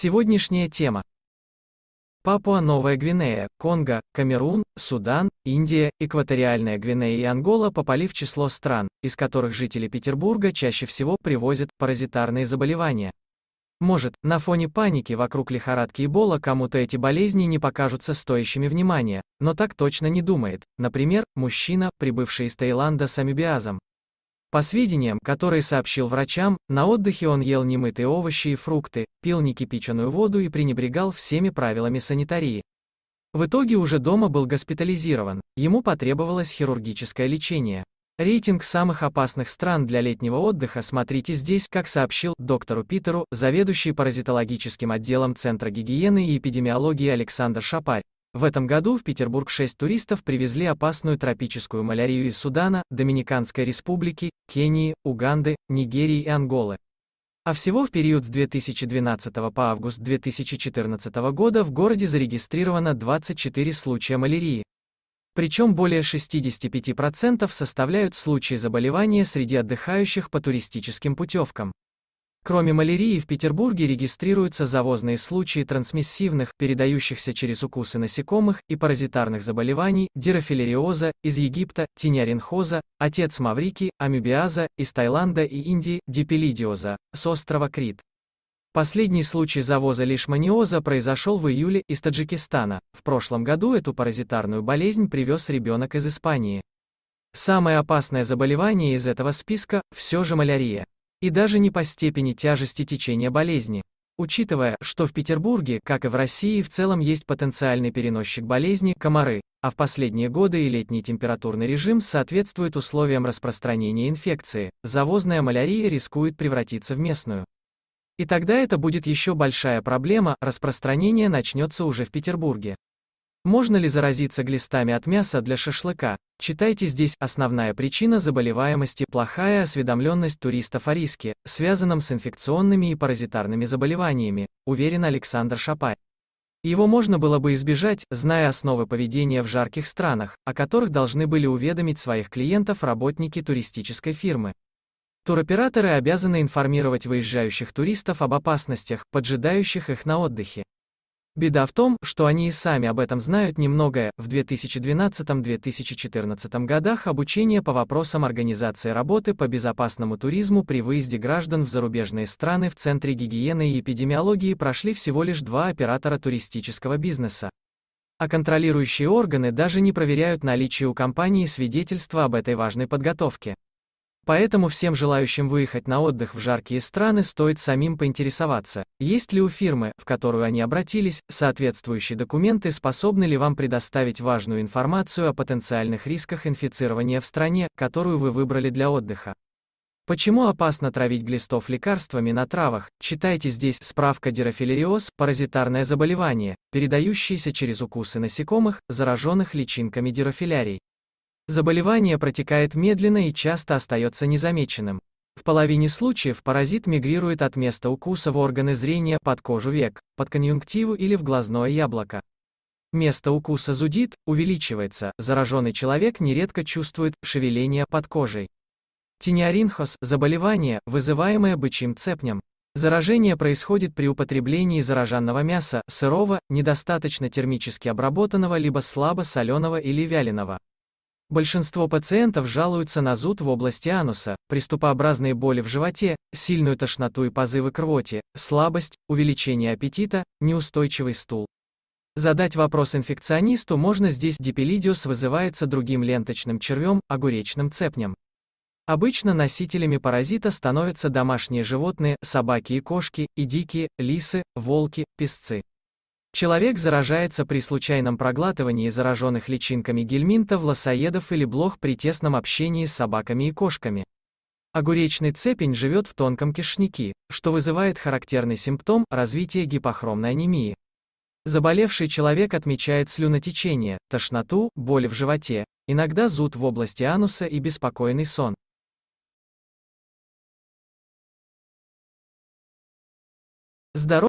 Сегодняшняя тема. Папуа Новая Гвинея, Конго, Камерун, Судан, Индия, Экваториальная Гвинея и Ангола попали в число стран, из которых жители Петербурга чаще всего привозят паразитарные заболевания. Может, на фоне паники вокруг лихорадки Эбола кому-то эти болезни не покажутся стоящими внимания, но так точно не думает, например, мужчина, прибывший из Таиланда с амебиазом. По сведениям, которые сообщил врачам, на отдыхе он ел немытые овощи и фрукты, пил некипяченую воду и пренебрегал всеми правилами санитарии. В итоге уже дома был госпитализирован, ему потребовалось хирургическое лечение. Рейтинг самых опасных стран для летнего отдыха смотрите здесь, как сообщил доктору Питеру, заведующий паразитологическим отделом Центра гигиены и эпидемиологии Александр Шапарь. В этом году в Петербург шесть туристов привезли опасную тропическую малярию из Судана, Доминиканской республики, Кении, Уганды, Нигерии и Анголы. А всего в период с 2012 по август 2014 года в городе зарегистрировано 24 случая малярии. Причем более 65% составляют случаи заболевания среди отдыхающих по туристическим путевкам. Кроме малярии в Петербурге регистрируются завозные случаи трансмиссивных, передающихся через укусы насекомых, и паразитарных заболеваний, дирофилериоза, из Египта, тиняринхоза, отец Маврики, амебиаза, из Таиланда и Индии, дипелидиоза, с острова Крит. Последний случай завоза лишманиоза произошел в июле из Таджикистана. В прошлом году эту паразитарную болезнь привез ребенок из Испании. Самое опасное заболевание из этого списка – все же малярия. И даже не по степени тяжести течения болезни. Учитывая, что в Петербурге, как и в России в целом есть потенциальный переносчик болезни – комары, а в последние годы и летний температурный режим соответствует условиям распространения инфекции, завозная малярия рискует превратиться в местную. И тогда это будет еще большая проблема, распространение начнется уже в Петербурге. Можно ли заразиться глистами от мяса для шашлыка? Читайте здесь «Основная причина заболеваемости – плохая осведомленность туристов о риске, связанном с инфекционными и паразитарными заболеваниями», уверен Александр Шапай. Его можно было бы избежать, зная основы поведения в жарких странах, о которых должны были уведомить своих клиентов работники туристической фирмы. Туроператоры обязаны информировать выезжающих туристов об опасностях, поджидающих их на отдыхе. Беда в том, что они и сами об этом знают немногое. В 2012-2014 годах обучение по вопросам организации работы по безопасному туризму при выезде граждан в зарубежные страны в Центре гигиены и эпидемиологии прошли всего лишь два оператора туристического бизнеса. А контролирующие органы даже не проверяют наличие у компании свидетельства об этой важной подготовке. Поэтому всем желающим выехать на отдых в жаркие страны стоит самим поинтересоваться, есть ли у фирмы, в которую они обратились, соответствующие документы, способны ли вам предоставить важную информацию о потенциальных рисках инфицирования в стране, которую вы выбрали для отдыха. Почему опасно травить глистов лекарствами на травах? Читайте здесь справка дирофилериоз, паразитарное заболевание, передающееся через укусы насекомых, зараженных личинками дирофилярий. Заболевание протекает медленно и часто остается незамеченным. В половине случаев паразит мигрирует от места укуса в органы зрения, под кожу век, под конъюнктиву или в глазное яблоко. Место укуса зудит, увеличивается, зараженный человек нередко чувствует шевеление под кожей. Тиниоринхоз – заболевание, вызываемое бычьим цепнем. Заражение происходит при употреблении зараженного мяса, сырого, недостаточно термически обработанного либо слабо соленого или вяленого. Большинство пациентов жалуются на зуд в области ануса, приступообразные боли в животе, сильную тошноту и позывы к рвоте, слабость, увеличение аппетита, неустойчивый стул. Задать вопрос инфекционисту можно здесь дипелидиус вызывается другим ленточным червем, огуречным цепнем. Обычно носителями паразита становятся домашние животные, собаки и кошки, и дикие, лисы, волки, песцы. Человек заражается при случайном проглатывании зараженных личинками гельминтов, лосоедов или блох при тесном общении с собаками и кошками. Огуречный цепень живет в тонком кишнике, что вызывает характерный симптом развитие гипохромной анемии. Заболевший человек отмечает слюнотечение, тошноту, боль в животе, иногда зуд в области ануса и беспокойный сон. Здоров.